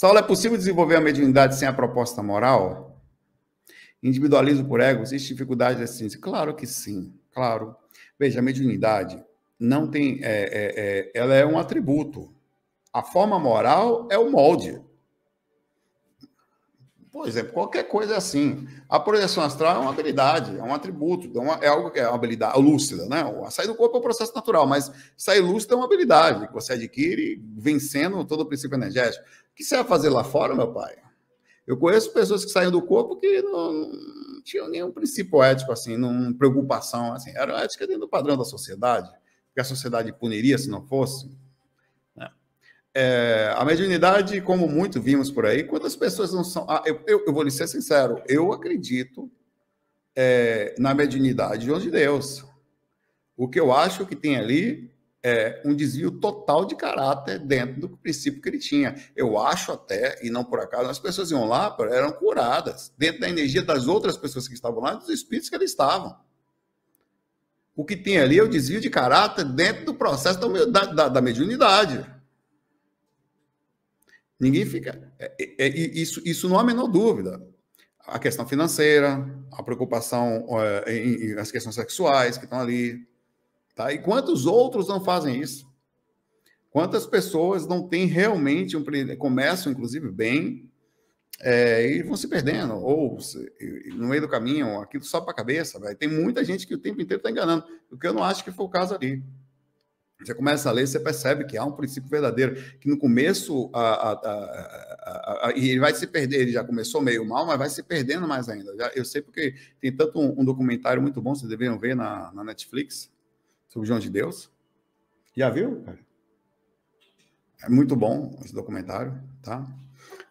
Saulo, é possível desenvolver a mediunidade sem a proposta moral? Individualismo por ego? Existe dificuldade assim? Claro que sim, claro. Veja, a mediunidade não tem. É, é, é, ela é um atributo. A forma moral é o molde por exemplo qualquer coisa é assim. A projeção astral é uma habilidade, é um atributo, então é algo que é uma habilidade é lúcida, né? A sair do corpo é um processo natural, mas sair lúcida é uma habilidade que você adquire vencendo todo o princípio energético. O que você vai fazer lá fora, meu pai? Eu conheço pessoas que saíram do corpo que não, não tinham nenhum princípio ético, assim, não preocupação, assim, era ética dentro do padrão da sociedade, que a sociedade puniria se não fosse é, a mediunidade, como muito vimos por aí, quantas pessoas não são. Ah, eu, eu, eu, vou lhe ser sincero, eu acredito é, na mediunidade de onde Deus. O que eu acho que tem ali é um desvio total de caráter dentro do princípio que ele tinha. Eu acho até, e não por acaso, as pessoas iam lá, eram curadas, dentro da energia das outras pessoas que estavam lá, dos espíritos que eles estavam. O que tem ali é o desvio de caráter dentro do processo da, da, da mediunidade. Ninguém fica. É, é, é isso, isso não há a menor dúvida. A questão financeira, a preocupação é, em, em, as questões sexuais que estão ali. Tá? E quantos outros não fazem isso? Quantas pessoas não têm realmente um. começam, inclusive, bem é, e vão se perdendo, ou se, no meio do caminho, aquilo só para a cabeça. Véio. Tem muita gente que o tempo inteiro está enganando, o que eu não acho que foi o caso ali você começa a ler, você percebe que há um princípio verdadeiro, que no começo a, a, a, e ele vai se perder, ele já começou meio mal, mas vai se perdendo mais ainda. Já, eu sei porque tem tanto um, um, documentário muito bom, vocês deveriam ver na, na Netflix, sobre João de Deus. Já viu? É muito bom esse documentário, tá?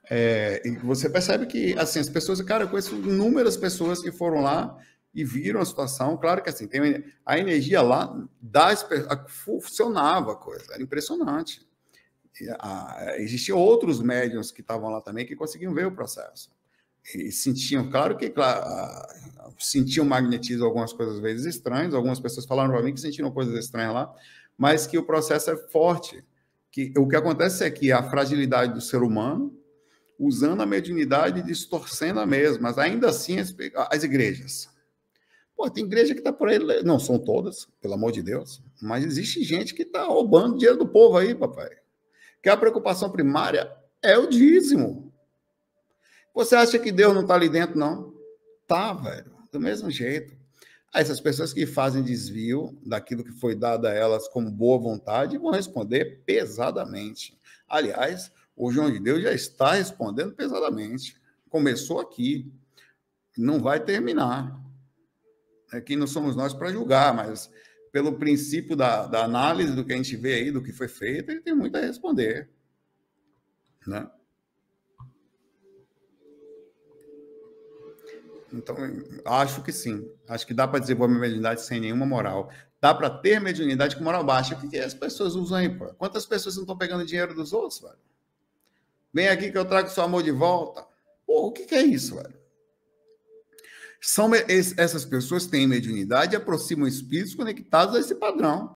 É, e você percebe que, assim, as pessoas, cara, eu conheço inúmeras pessoas que foram lá e viram a situação. Claro que assim, tem a energia lá das, funcionava a coisa, era impressionante. existiam outros médiums que estavam lá também que conseguiam ver o processo. E sentiam, claro que claro, sentiam magnetismo, algumas coisas às vezes estranhas, algumas pessoas falaram para mim que sentiram coisas estranhas lá, mas que o processo é forte. Que, o que acontece é que a fragilidade do ser humano, usando a mediunidade, distorcendo a mesma, mas ainda assim as, as igrejas Pô, tem igreja que está por aí, não são todas, pelo amor de Deus, mas existe gente que está roubando dinheiro do povo aí, papai. Que a preocupação primária é o dízimo. Você acha que Deus não está ali dentro, não? Tá, velho, do mesmo jeito. Aí essas pessoas que fazem desvio daquilo que foi dado a elas como boa vontade vão responder pesadamente. Aliás, o João de Deus já está respondendo pesadamente. Começou aqui, não vai terminar. Aqui é, não somos nós para julgar, mas pelo princípio da, da, análise do que a gente vê aí, do que foi feito, ele tem muito a responder. Né? Então, acho que sim. Acho que dá para desenvolver uma mediunidade sem nenhuma moral. Dá para ter mediunidade com moral baixa. O que, as pessoas usam aí, pô? Quantas pessoas não estão pegando dinheiro dos outros, velho? Vem aqui que eu trago seu amor de volta. Pô, o que, que é isso, velho? São, essas pessoas têm mediunidade e aproximam espíritos conectados a esse padrão.